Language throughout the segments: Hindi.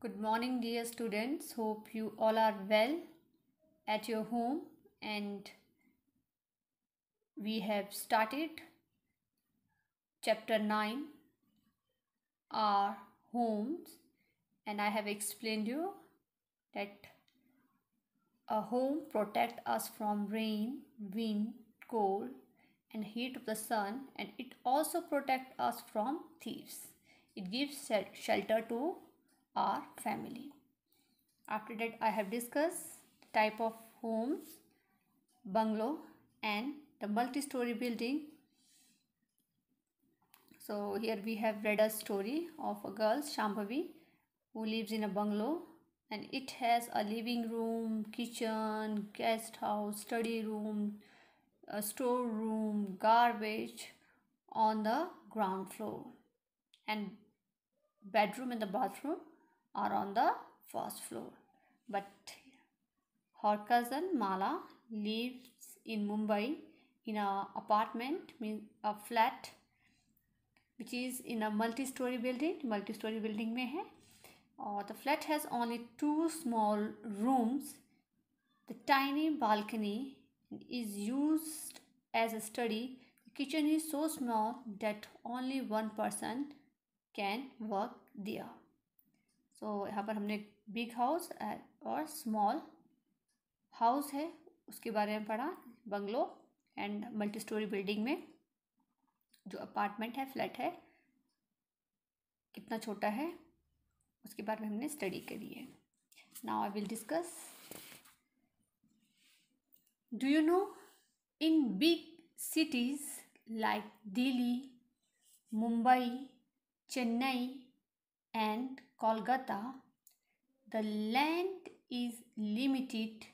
Good morning, dear students. Hope you all are well at your home, and we have started chapter 9 Our Homes, and I have explained you that a home protects us from rain, wind, cold, and heat of the sun, and it also protects us from thieves. It gives shelter to or family. After that I have discussed type of homes, bungalow and the multi-story building. So here we have read a story of a girl Shambhavi who lives in a bungalow and it has a living room, kitchen, guest house, study room, a storeroom, garbage on the ground floor and bedroom and the bathroom are on the first floor. But her cousin Mala lives in Mumbai in an apartment, a flat, which is in a multi-story building, multi-story building में है और the flat has only two small rooms. The tiny balcony is used as a study. The kitchen is so small that only one person can work there. So so, यहाँ पर हमने बिग हाउस और स्मॉल हाउस है उसके बारे में पढ़ा bungalow and multi storey building में जो अपार्टमेंट है फ्लैट है कितना छोटा है उसके बारे में हमने स्टडी करी है now I will discuss do you know in big cities like Delhi Mumbai Chennai and Kolkata, the land is limited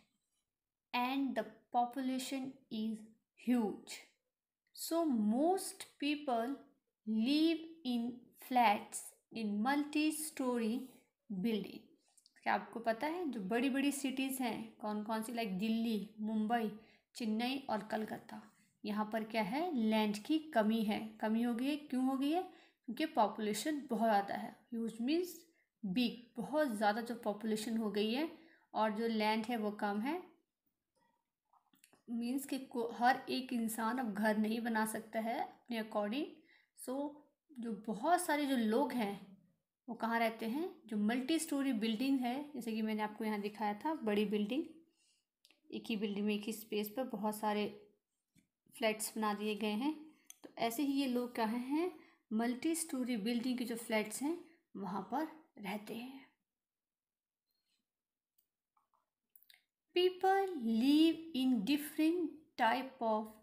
and the population is huge. So, most people live in flats in multi story building. क्या आपको पता है जो बड़ी बड़ी सिटीज़ हैं कौन कौन सी लाइक दिल्ली मुंबई चेन्नई और कलकत्ता यहाँ पर क्या है लैंड की कमी है कमी हो गई है क्यों हो गई है क्योंकि पॉपुलेशन बहुत ज़्यादा है ह्यूज मीन्स बिग बहुत ज़्यादा जो पॉपुलेशन हो गई है और जो लैंड है वो कम है मीन्स कि हर एक इंसान अब घर नहीं बना सकता है अपने अकॉर्डिंग सो so, जो बहुत सारे जो लोग हैं वो कहाँ रहते हैं जो मल्टी स्टोरी बिल्डिंग है जैसे कि मैंने आपको यहाँ दिखाया था बड़ी बिल्डिंग एक ही बिल्डिंग में एक ही स्पेस पर बहुत सारे फ्लैट्स बना दिए गए हैं तो ऐसे ही ये लोग कहाँ हैं मल्टी स्टोरी बिल्डिंग के जो फ्लैट्स हैं वहाँ पर रहते हैं people live in different type of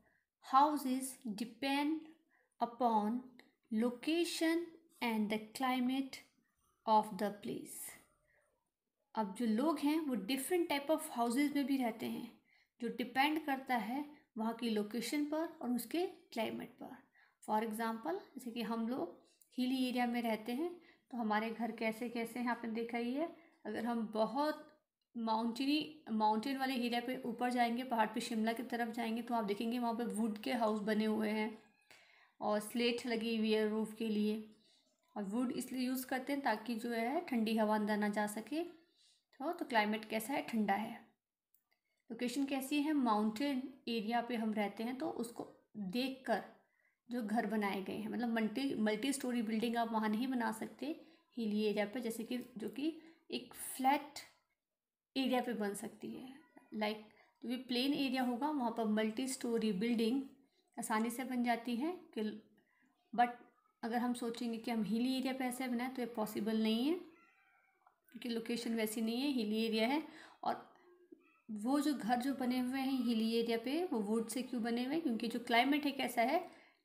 houses depend upon location and the climate of the place अब जो लोग हैं वो डिफरेंट टाइप ऑफ हाउसेस में भी रहते हैं जो डिपेंड करता है वहाँ की लोकेशन पर और उसके क्लाइमेट पर फॉर एग्ज़ाम्पल जैसे कि हम लोग हिली एरिया में रहते हैं तो हमारे घर कैसे कैसे हैं आपने देखा ही है अगर हम बहुत माउंटेनी माउंटेन वाले एरिया पे ऊपर जाएंगे पहाड़ पे शिमला की तरफ जाएंगे तो आप देखेंगे वहाँ पे वुड के हाउस बने हुए हैं और स्लेट लगी हुई है रूफ़ के लिए और वुड इसलिए यूज़ करते हैं ताकि जो है ठंडी हवा अंदर ना जा सके तो, तो क्लाइमेट कैसा है ठंडा है लोकेशन कैसी है माउंटेन एरिया पे हम रहते हैं तो उसको देख कर जो घर बनाए गए हैं मतलब मल्टी मल्टी स्टोरी बिल्डिंग आप वहाँ नहीं बना सकते हिली एरिया पर जैसे कि जो कि एक फ्लैट एरिया पे बन सकती है लाइक जो भी प्लेन एरिया होगा वहाँ पर मल्टी स्टोरी बिल्डिंग आसानी से बन जाती है कि बट अगर हम सोचेंगे कि हम हिली एरिया पे ऐसे बनाए तो ये पॉसिबल नहीं है क्योंकि लोकेशन वैसी नहीं है हिली एरिया है और वो जो घर जो बने हुए हैं हिली एरिया पे वो वुड से क्यों बने हुए हैं क्योंकि जो क्लाइमेट है कैसा है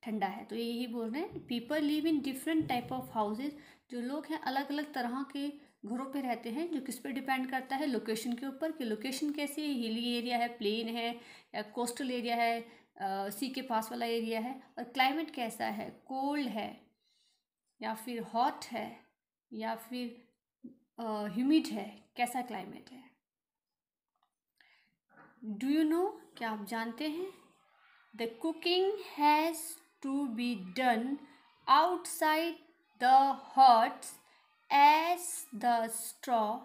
ठंडा है तो यही बोल रहे हैं people live in different type of houses जो लोग हैं अलग अलग तरह के घरों पे रहते हैं जो किस पे डिपेंड करता है लोकेशन के ऊपर कि लोकेशन कैसी है हिली एरिया है प्लेन है या कोस्टल एरिया है आ, सी के पास वाला एरिया है और क्लाइमेट कैसा है कोल्ड है या फिर हॉट है या फिर ह्यूमिड है कैसा क्लाइमेट है डू यू नो क्या आप जानते हैं the cooking has to be done outside the huts as the straw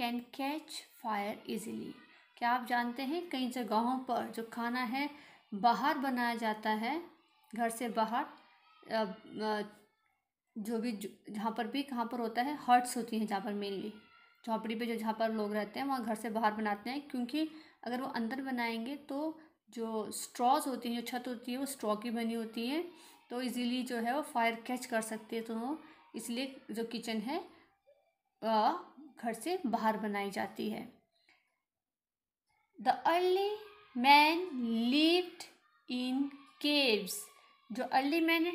can catch fire easily क्या आप जानते हैं कई जगहों पर जो खाना है बाहर बनाया जाता है घर से बाहर जो भी जहाँ पर भी कहाँ पर होता है हर्ट्स होती हैं जहाँ पर मेनली झोंपड़ी पे जो जहाँ पर लोग रहते हैं वहाँ घर से बाहर बनाते हैं क्योंकि अगर वो अंदर बनाएंगे तो जो स्ट्रॉज होती हैं जो छत होती है वो स्ट्रॉ की बनी होती हैं तो इजीली जो है वो फायर कैच कर सकते हैं तो इसलिए जो किचन है घर से बाहर बनाई जाती है the early man lived in caves जो अर्ली मैन है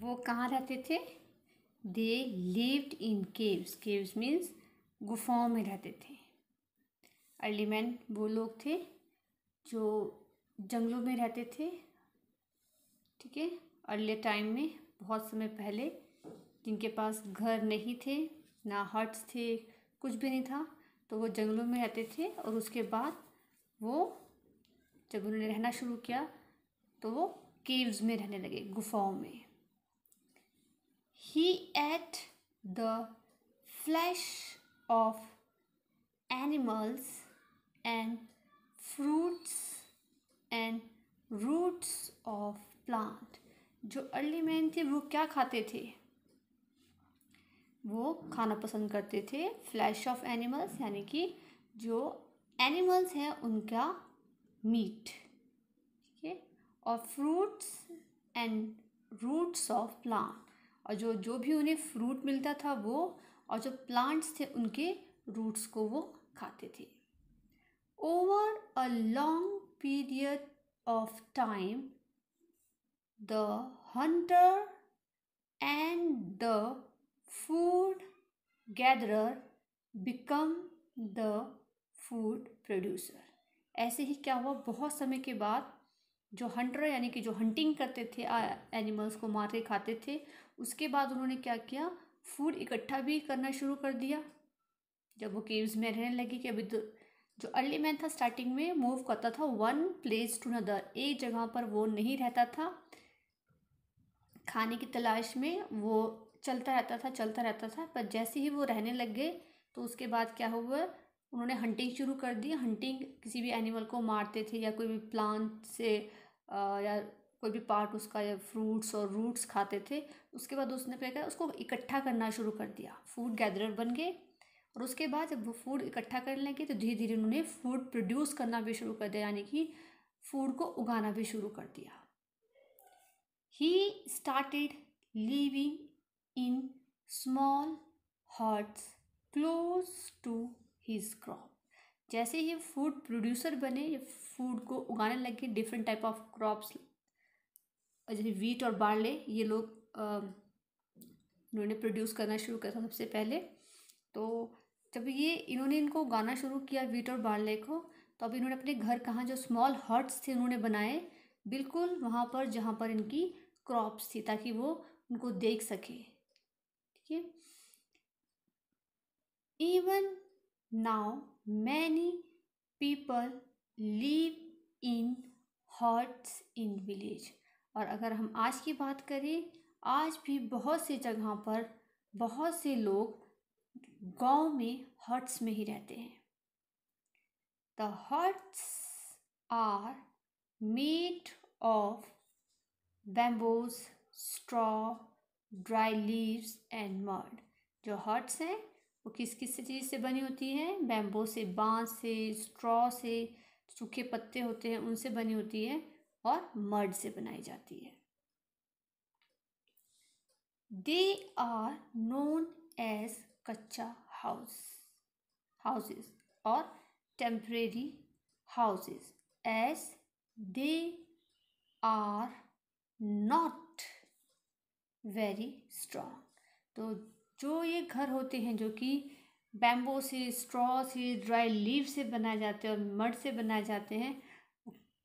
वो कहाँ रहते थे they lived in caves caves means गुफाओं में रहते थे अर्ली मैन वो लोग थे जो जंगलों में रहते थे ठीक है अर्ले टाइम में बहुत समय पहले जिनके पास घर नहीं थे ना हट्स थे कुछ भी नहीं था तो वो जंगलों में रहते थे और उसके बाद वो जब उन्होंने रहना शुरू किया तो वो केव्स में रहने लगे गुफाओं में ही at the flesh of animals and fruits and roots of plant जो अर्ली मैन थे वो क्या खाते थे वो खाना पसंद करते थे फ्लैश ऑफ एनिमल्स यानी कि जो एनिमल्स हैं उनका मीट ठीक है और fruits and roots of plant और जो जो भी उन्हें फ्रूट मिलता था वो और जो प्लांट्स थे उनके रूट्स को वो खाते थे over a long period of time, the hunter and the food gatherer become the food producer ऐसे ही क्या हुआ बहुत समय के बाद जो हंटर यानी कि जो हंटिंग करते थे एनिमल्स को मार के खाते थे उसके बाद उन्होंने क्या किया फूड इकट्ठा भी करना शुरू कर दिया जब वो केव्स में रहने लगी कि अभी तो जो अर्ली मैन था स्टार्टिंग में मूव करता था वन प्लेस टू नदर एक जगह पर वो नहीं रहता था खाने की तलाश में वो चलता रहता था चलता रहता था पर जैसे ही वो रहने लग गए तो उसके बाद क्या हुआ उन्होंने हंटिंग शुरू कर दी हंटिंग किसी भी एनिमल को मारते थे या कोई भी प्लांट से आ, या कोई भी पार्ट उसका या फ्रूट्स और रूट्स खाते थे उसके बाद उसने क्या किया उसको इकट्ठा करना शुरू कर दिया फूड गैदरर बन गए और उसके बाद जब वो फूड इकट्ठा करने लगे तो धीरे धीरे उन्होंने फूड प्रोड्यूस करना भी शुरू कर दिया यानी कि फूड को उगाना भी शुरू कर दिया he started living in small huts close to his crop जैसे ही फूड प्रोड्यूसर बने फूड को उगाने लगे डिफरेंट टाइप ऑफ क्रॉप्स जैसे वीट और बार्ले ये लोग उन्होंने प्रोड्यूस करना शुरू करा था सबसे पहले तो जब ये इन्होंने इनको गाना शुरू किया वीट और बार्ले को तो अब इन्होंने अपने घर कहाँ जो स्मॉल हट्स थे उन्होंने बनाए बिल्कुल वहाँ पर जहाँ पर इनकी क्रॉप्स थी ताकि वो उनको देख सके ठीक है even now many people live in huts in village और अगर हम आज की बात करें आज भी बहुत से जगह पर बहुत से लोग गांव में हट्स में ही रहते हैं the huts are made of bamboos straw dry leaves and mud जो हट्स हैं वो किस किस चीज़ से बनी होती है बैम्बो से बांस से स्ट्रॉ से सूखे पत्ते होते हैं उनसे बनी होती है और मड से बनाई जाती है they are known as kachcha house houses और temporary houses as they are not very strong तो जो ये घर होते हैं जो कि बैम्बो से स्ट्रॉ से ड्राई लीव से बनाए जाते हैं और मड से बनाए जाते हैं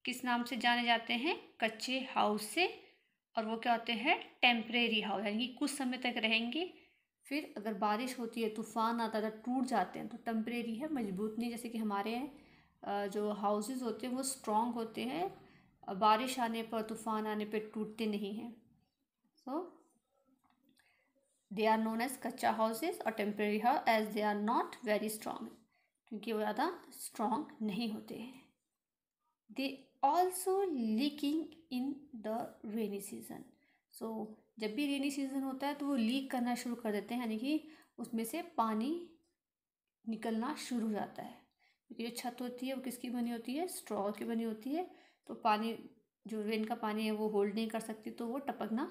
किस नाम से जाने जाते हैं कच्चे हाउस से और वो क्या होते हैं टेम्परेरी हाउस यानी कि कुछ समय तक रहेंगे फिर अगर बारिश होती है तूफ़ान आता है टूट जाते हैं तो टम्परेरी है मजबूत नहीं जैसे कि हमारे जो हाउसेज होते हैं वो स्ट्रॉन्ग होते हैं बारिश आने पर तूफ़ान आने पर टूटते नहीं हैं so they are known as kachcha houses और temporary house as they are not very strong क्योंकि वो ज़्यादा स्ट्रॉन्ग नहीं होते हैं they also leaking in the rainy season so जब भी रेनी सीज़न होता है तो वो लीक करना शुरू कर देते हैं यानी कि उसमें से पानी निकलना शुरू हो जाता है क्योंकि जो छत होती है वो किसकी बनी होती है स्ट्रॉ की बनी होती है तो पानी जो रेन का पानी है वो होल्ड नहीं कर सकती तो वो टपकना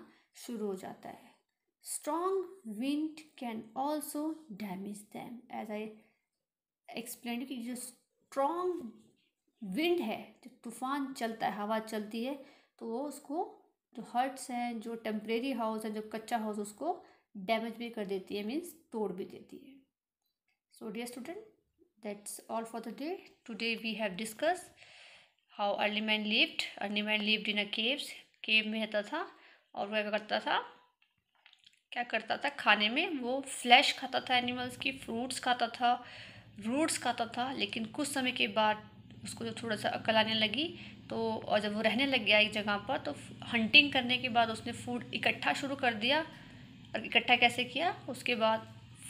शुरू हो जाता है strong wind can also damage them as I explain कि जो स्ट्रॉन्ग विंड है जो तूफान चलता है हवा चलती है तो वो उसको जो हर्ट्स हैं जो टेम्परेरी हाउस है जो कच्चा हाउस उसको डैमेज भी कर देती है मीन्स तोड़ भी देती है so dear student that's all for the day today we have discuss how early man lived early man lived in a caves cave में रहता था और वह करता था क्या करता था खाने में वो फ्लैश खाता था एनिमल्स की फ्रूट्स खाता था रूट्स खाता था लेकिन कुछ समय के बाद उसको जो थोड़ा सा अकल आने लगी तो और जब वो रहने लग गया एक जगह पर तो हंटिंग करने के बाद उसने फूड इकट्ठा शुरू कर दिया और इकट्ठा कैसे किया उसके बाद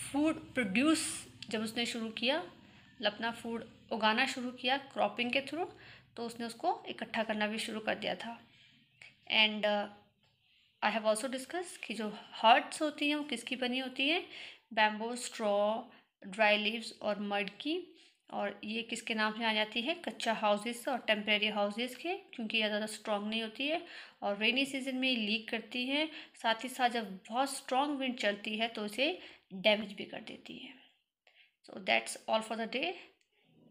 फूड प्रोड्यूस जब उसने शुरू किया मतलब अपना फूड उगाना शुरू किया क्रॉपिंग के थ्रू तो उसने उसको इकट्ठा करना भी शुरू कर दिया था and I have also discuss कि जो हर्ट्स होती हैं वो किसकी बनी होती हैं बैम्बो स्ट्रॉ ड्राई लीव्स और मड की और ये किसके नाम से आ जाती है कच्चा हाउसेस और टेम्प्रेरी हाउसेस के क्योंकि यह ज़्यादा स्ट्रॉन्ग नहीं होती है और रेनी सीजन में लीक करती है साथ ही साथ जब बहुत स्ट्रॉन्ग विंड चलती है तो इसे डैमेज भी कर देती है so that's all for the day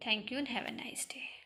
thank you and have a nice day